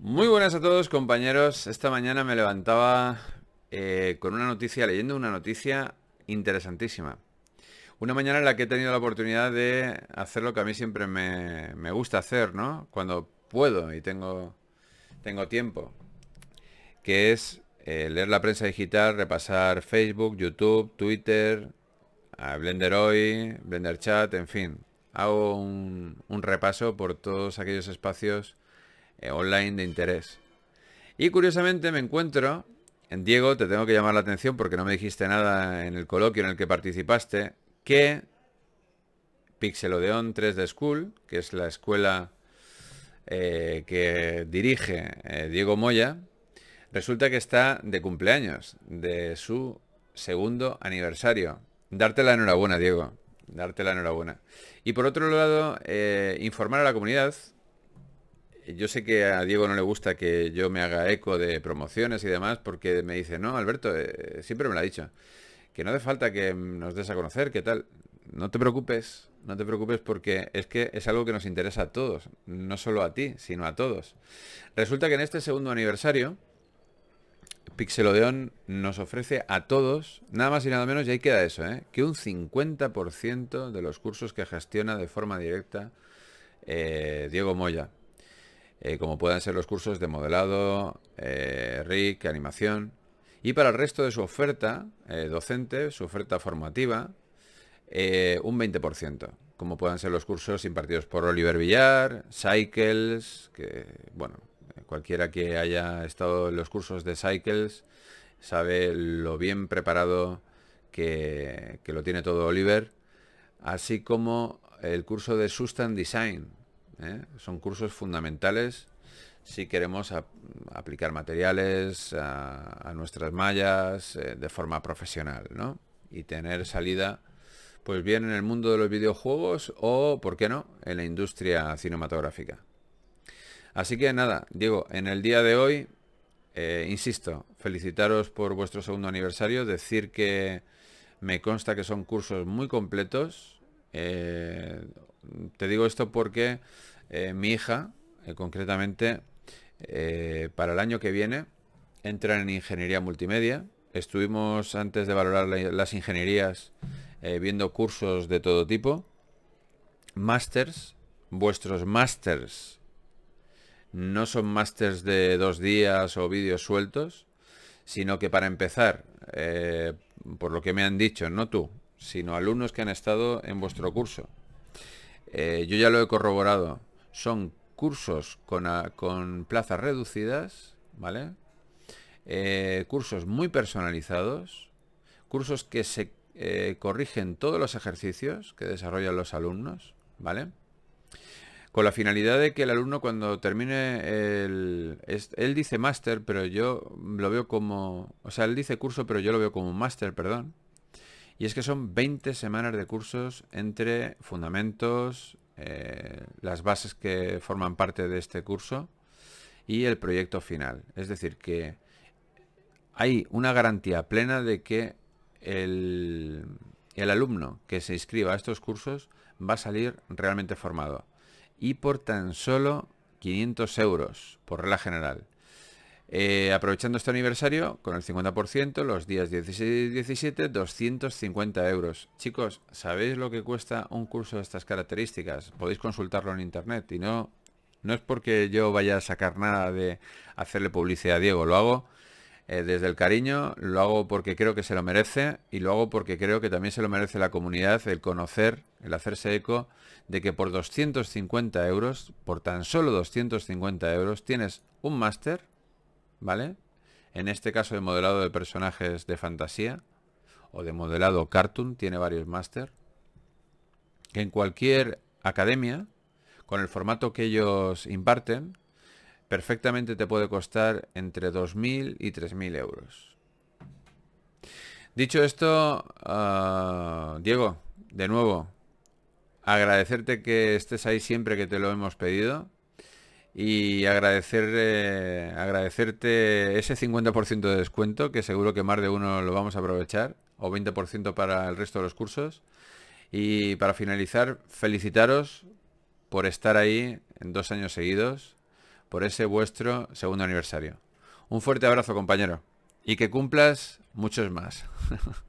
Muy buenas a todos compañeros. Esta mañana me levantaba eh, con una noticia, leyendo una noticia interesantísima. Una mañana en la que he tenido la oportunidad de hacer lo que a mí siempre me, gusta hacer, ¿no? Cuando puedo y tengo, tengo tiempo. Que es eh, leer la prensa digital, repasar Facebook, YouTube, Twitter, Blender hoy, Blender Chat, en fin. Hago un repaso por todos aquellos espacios eh, online de interés. Y curiosamente me encuentro, en Diego, te tengo que llamar la atención porque no me dijiste nada en el coloquio en el que participaste, que Pixelodeon 3D School, que es la escuela eh, que dirige eh, Diego Moya, resulta que está de cumpleaños, de su segundo aniversario. Darte la enhorabuena, Diego. Darte la enhorabuena. Y por otro lado, informar a la comunidad yo sé que a Diego no le gusta que yo me haga eco de promociones y demás, porque me dice, no, Alberto, eh, siempre me lo ha dicho, que no hace falta que nos des a conocer, qué tal. No te preocupes, no te preocupes porque es que es algo que nos interesa a todos, no solo a ti, sino a todos. Resulta que en este segundo aniversario, Pixelodeon nos ofrece a todos, nada más y nada menos, y ahí queda eso, ¿eh? que un 50% de los cursos que gestiona de forma directa eh, Diego Moya. Eh, como puedan ser los cursos de modelado, eh, RIC, animación. Y para el resto de su oferta eh, docente, su oferta formativa, un 20%, como puedan ser los cursos impartidos por Oliver Villar, Cycles, que, bueno, cualquiera que haya estado en los cursos de Cycles sabe lo bien preparado que, que lo tiene todo Oliver, así como el curso de Sustain Design, ¿eh? Son cursos fundamentales si queremos aplicar materiales a, nuestras mallas eh, de forma profesional, Y tener salida, pues bien en el mundo de los videojuegos o, ¿por qué no?, en la industria cinematográfica. Así que nada, Diego, en el día de hoy, eh, insisto, felicitaros por vuestro segundo aniversario, decir que me consta que son cursos muy completos, te digo esto porque eh, mi hija, eh, concretamente, eh, para el año que viene, entra en ingeniería multimedia. Estuvimos antes de valorar las ingenierías viendo cursos de todo tipo. Masters, vuestros masters no son másters de dos días o vídeos sueltos, sino que para empezar, por lo que me han dicho, no tú, sino alumnos que han estado en vuestro curso. Eh, yo ya lo he corroborado. Son cursos con, plazas reducidas, ¿vale? Eh, cursos muy personalizados, cursos que se eh, corrigen todos los ejercicios que desarrollan los alumnos, ¿vale? Con la finalidad de que el alumno cuando termine el... él dice máster, pero yo lo veo como... O sea, él dice curso, pero yo lo veo como máster, perdón. Y es que son 20 semanas de cursos entre fundamentos, eh, las bases que forman parte de este curso y el proyecto final. Es decir, que hay una garantía plena de que el, el alumno que se inscriba a estos cursos va a salir realmente formado. Y por tan solo 500 euros por regla general. Eh, aprovechando este aniversario, con el 50%, los días 16 y 17, 250 euros. Chicos, ¿sabéis lo que cuesta un curso de estas características? Podéis consultarlo en internet y no, no es porque yo vaya a sacar nada de hacerle publicidad a Diego, lo hago eh, desde el cariño, lo hago porque creo que se lo merece y lo hago porque creo que también se lo merece la comunidad el conocer, el hacerse eco de que por 250 euros, por tan solo 250 euros, tienes un máster, ¿vale? En este caso de modelado de personajes de fantasía o de modelado cartoon, tiene varios máster. Que en cualquier academia, con el formato que ellos imparten, perfectamente te puede costar entre 2.000 y 3.000 euros. Dicho esto, ah, Diego, de nuevo, agradecerte que estés ahí siempre que te lo hemos pedido y agradecer, eh, agradecerte ese 50% de descuento, que seguro que más de uno lo vamos a aprovechar, o 20% para el resto de los cursos. Y para finalizar, felicitaros por estar ahí en dos años seguidos, por ese vuestro segundo aniversario. Un fuerte abrazo, compañero, y que cumplas muchos más.